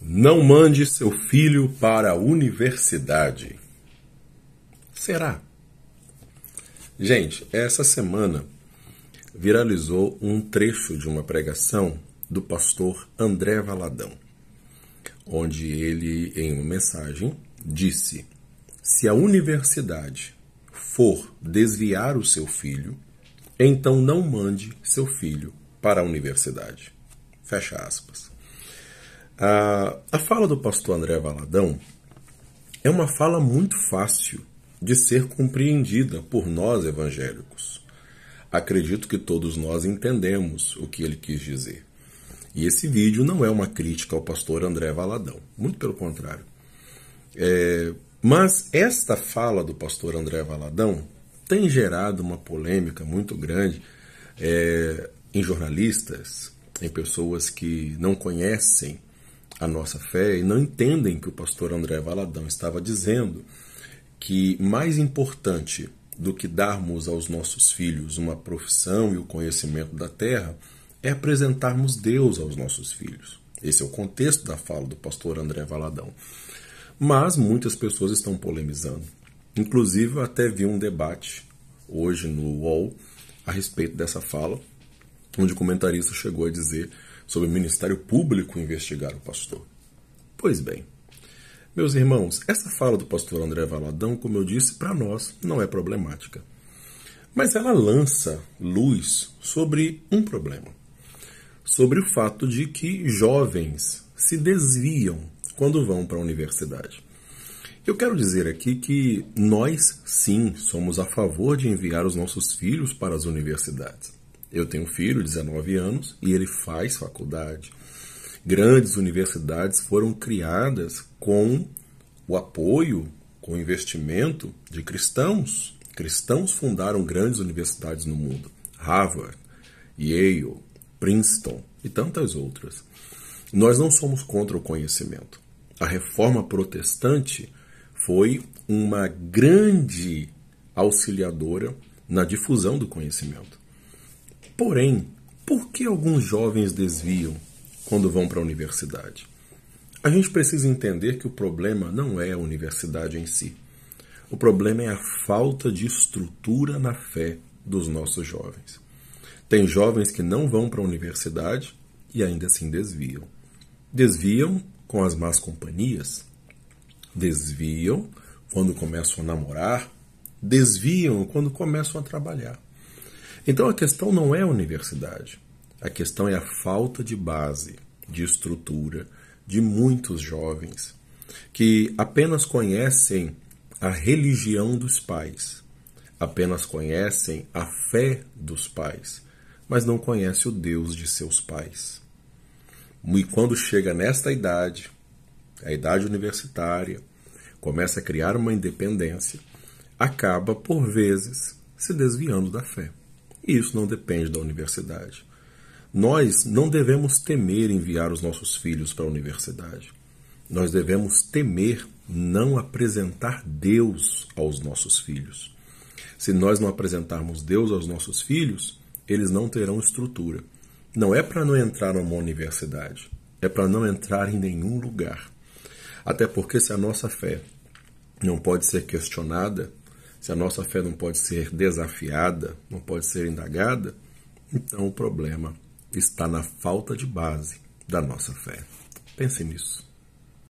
Não mande seu filho para a universidade. Será? Gente, essa semana viralizou um trecho de uma pregação do pastor André Valadão, onde ele, em uma mensagem, disse: Se a universidade for desviar o seu filho, então não mande seu filho para a universidade. Fecha aspas. A, a fala do pastor André Valadão é uma fala muito fácil de ser compreendida por nós evangélicos. Acredito que todos nós entendemos o que ele quis dizer. E esse vídeo não é uma crítica ao pastor André Valadão, muito pelo contrário. É, mas esta fala do pastor André Valadão tem gerado uma polêmica muito grande é, em jornalistas, em pessoas que não conhecem a nossa fé e não entendem que o pastor André Valadão estava dizendo que mais importante do que darmos aos nossos filhos uma profissão e o conhecimento da terra é apresentarmos Deus aos nossos filhos. Esse é o contexto da fala do pastor André Valadão. Mas muitas pessoas estão polemizando. Inclusive, eu até vi um debate hoje no UOL a respeito dessa fala, onde o comentarista chegou a dizer sobre o Ministério Público investigar o pastor. Pois bem, meus irmãos, essa fala do pastor André Valadão, como eu disse, para nós não é problemática. Mas ela lança luz sobre um problema. Sobre o fato de que jovens se desviam quando vão para a universidade. Eu quero dizer aqui que nós sim somos a favor de enviar os nossos filhos para as universidades. Eu tenho um filho, 19 anos, e ele faz faculdade. Grandes universidades foram criadas com o apoio, com o investimento de cristãos. Cristãos fundaram grandes universidades no mundo: Harvard, Yale, Princeton e tantas outras. Nós não somos contra o conhecimento. A reforma protestante foi uma grande auxiliadora na difusão do conhecimento. Porém, por que alguns jovens desviam quando vão para a universidade? A gente precisa entender que o problema não é a universidade em si. O problema é a falta de estrutura na fé dos nossos jovens. Tem jovens que não vão para a universidade e ainda assim desviam. Desviam com as más companhias, desviam quando começam a namorar, desviam quando começam a trabalhar. Então a questão não é a universidade, a questão é a falta de base, de estrutura, de muitos jovens que apenas conhecem a religião dos pais, apenas conhecem a fé dos pais, mas não conhecem o Deus de seus pais. E quando chega nesta idade, a idade universitária, começa a criar uma independência, acaba por vezes se desviando da fé. Isso não depende da universidade. Nós não devemos temer enviar os nossos filhos para a universidade. Nós devemos temer não apresentar Deus aos nossos filhos. Se nós não apresentarmos Deus aos nossos filhos, eles não terão estrutura. Não é para não entrar numa universidade, é para não entrar em nenhum lugar. Até porque se a nossa fé não pode ser questionada, se a nossa fé não pode ser desafiada, não pode ser indagada, então o problema está na falta de base da nossa fé. Pense nisso.